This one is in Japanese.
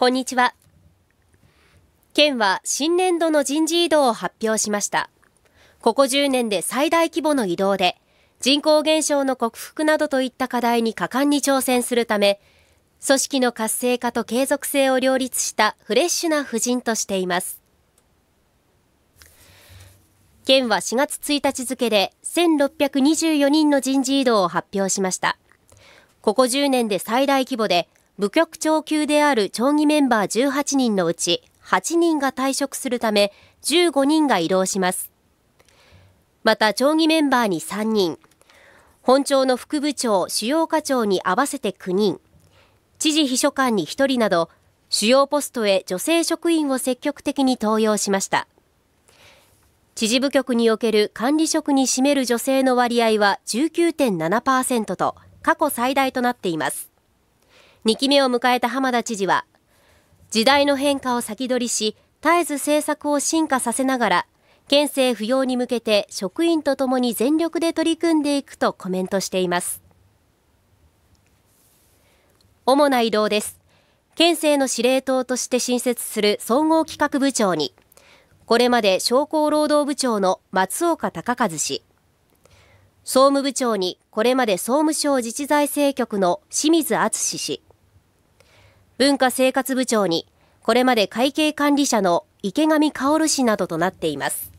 こんにちは。県は新年度の人事異動を発表しました。ここ10年で最大規模の移動で、人口減少の克服などといった課題に果敢に挑戦するため、組織の活性化と継続性を両立したフレッシュな婦人としています。県は4月1日付で1624人の人事異動を発表しました。ここ10年で最大規模で部局長級である町議メンバー18人のうち8人が退職するため15人が移動しますまた町議メンバーに3人本庁の副部長主要課長に合わせて9人知事秘書官に1人など主要ポストへ女性職員を積極的に登用しました知事部局における管理職に占める女性の割合は19.7%と過去最大となっています2期目を迎えた浜田知事は、時代の変化を先取りし、絶えず政策を進化させながら、県政扶養に向けて職員とともに全力で取り組んでいくとコメントしています。主な移動です。県政の司令塔として新設する総合企画部長に、これまで商工労働部長の松岡隆和氏、総務部長にこれまで総務省自治財政局の清水敦氏、文化生活部長にこれまで会計管理者の池上薫氏などとなっています